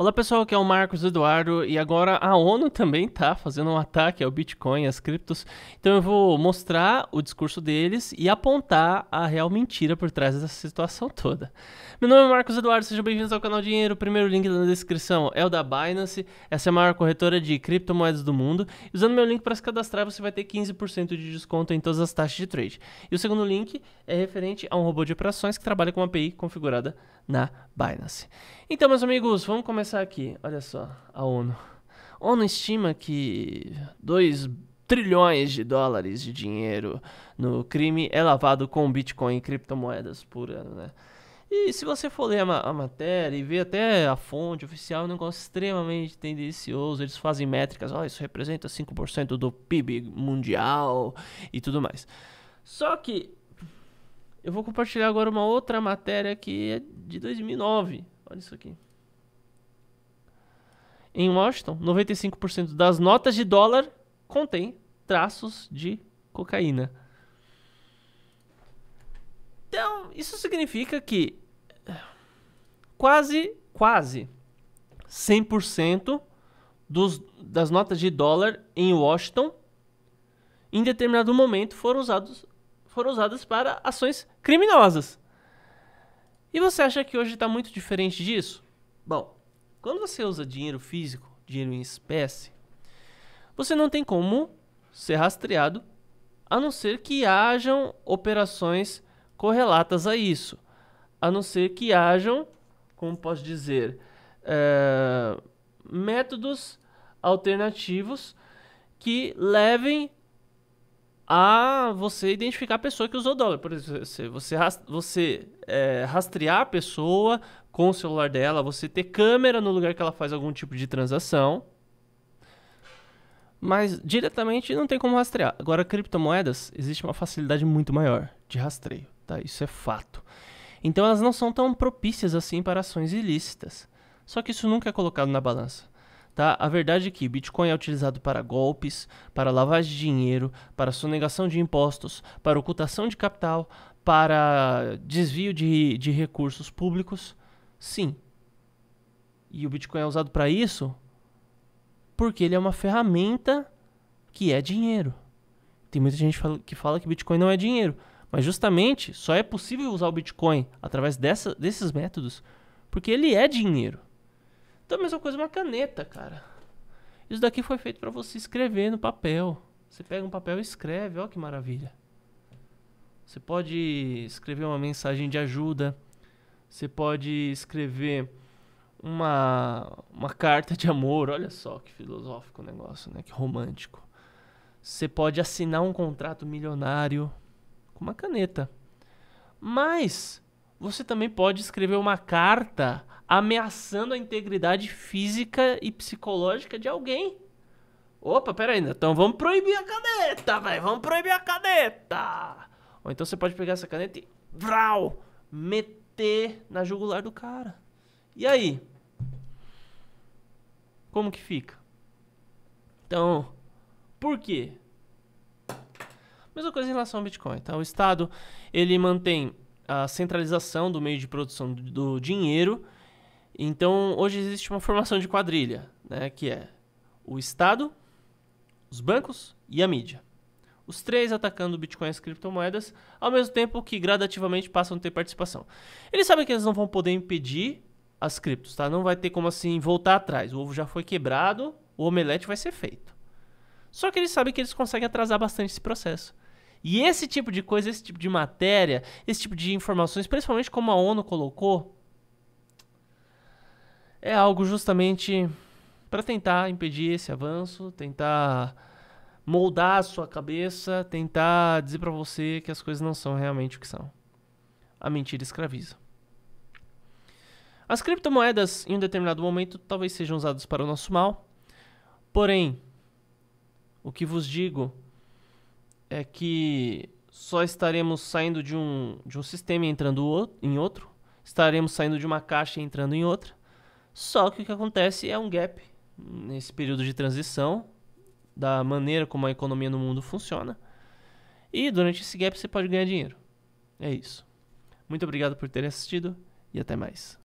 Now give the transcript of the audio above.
Olá pessoal, aqui é o Marcos Eduardo e agora a ONU também está fazendo um ataque ao Bitcoin, às criptos. Então eu vou mostrar o discurso deles e apontar a real mentira por trás dessa situação toda. Meu nome é Marcos Eduardo, sejam bem-vindos ao canal Dinheiro. O primeiro link na descrição é o da Binance, essa é a maior corretora de criptomoedas do mundo. Usando meu link para se cadastrar, você vai ter 15% de desconto em todas as taxas de trade. E o segundo link é referente a um robô de operações que trabalha com uma API configurada na Binance. Então, meus amigos, vamos começar aqui. Olha só, a ONU. A ONU estima que 2 trilhões de dólares de dinheiro no crime é lavado com Bitcoin e criptomoedas por ano, né? E se você for ler a, ma a, matéria e ver até a fonte oficial, é um negócio extremamente tendencioso. Eles fazem métricas, ó, oh, isso representa 5% do PIB mundial e tudo mais. Só que eu vou compartilhar agora uma outra matéria que é de 2009. Olha isso aqui. Em Washington, 95% das notas de dólar contém traços de cocaína. Então, isso significa que eh, quase, quase 100% dos, das notas de dólar em Washington, em determinado momento, foram, usados, foram usadas para ações criminosas. E você acha que hoje está muito diferente disso? Bom, quando você usa dinheiro físico, dinheiro em espécie, você não tem como ser rastreado, a não ser que hajam operações correlatas a isso, a não ser que hajam, como posso dizer, é, métodos alternativos que levem a você identificar a pessoa que usou dólar. Por exemplo, você, você é, rastrear a pessoa com o celular dela, você ter câmera no lugar que ela faz algum tipo de transação. Mas diretamente não tem como rastrear. Agora, criptomoedas, existe uma facilidade muito maior de rastreio. Tá? Isso é fato. Então, elas não são tão propícias assim para ações ilícitas. Só que isso nunca é colocado na balança. Tá? A verdade é que Bitcoin é utilizado para golpes, para lavagem de dinheiro, para sonegação de impostos, para ocultação de capital, para desvio de, de recursos públicos. Sim. E o Bitcoin é usado para isso porque ele é uma ferramenta que é dinheiro. Tem muita gente que fala que Bitcoin não é dinheiro. Mas justamente só é possível usar o Bitcoin através dessa, desses métodos porque ele é dinheiro. Então a mesma coisa uma caneta, cara. Isso daqui foi feito para você escrever no papel. Você pega um papel e escreve, ó que maravilha. Você pode escrever uma mensagem de ajuda. Você pode escrever uma, uma carta de amor. Olha só que filosófico o negócio, né? Que romântico. Você pode assinar um contrato milionário com uma caneta. Mas você também pode escrever uma carta ameaçando a integridade física e psicológica de alguém. Opa, pera então vamos proibir a caneta, velho, vamos proibir a caneta. Ou então você pode pegar essa caneta e vrau, meter na jugular do cara. E aí? Como que fica? Então, por quê? Mesma coisa em relação ao Bitcoin, tá? O Estado, ele mantém a centralização do meio de produção do dinheiro. Então, hoje existe uma formação de quadrilha, né, que é o Estado, os bancos e a mídia. Os três atacando o Bitcoin e as criptomoedas, ao mesmo tempo que gradativamente passam a ter participação. Eles sabem que eles não vão poder impedir as criptos, tá? Não vai ter como assim voltar atrás. O ovo já foi quebrado, o omelete vai ser feito. Só que eles sabem que eles conseguem atrasar bastante esse processo. E esse tipo de coisa, esse tipo de matéria, esse tipo de informações, principalmente como a ONU colocou, é algo justamente para tentar impedir esse avanço, tentar moldar a sua cabeça, tentar dizer para você que as coisas não são realmente o que são. A mentira escraviza. As criptomoedas, em um determinado momento, talvez sejam usadas para o nosso mal. Porém, o que vos digo é que só estaremos saindo de um, de um sistema e entrando em outro, estaremos saindo de uma caixa e entrando em outra. Só que o que acontece é um gap nesse período de transição da maneira como a economia no mundo funciona. E durante esse gap você pode ganhar dinheiro. É isso. Muito obrigado por terem assistido e até mais.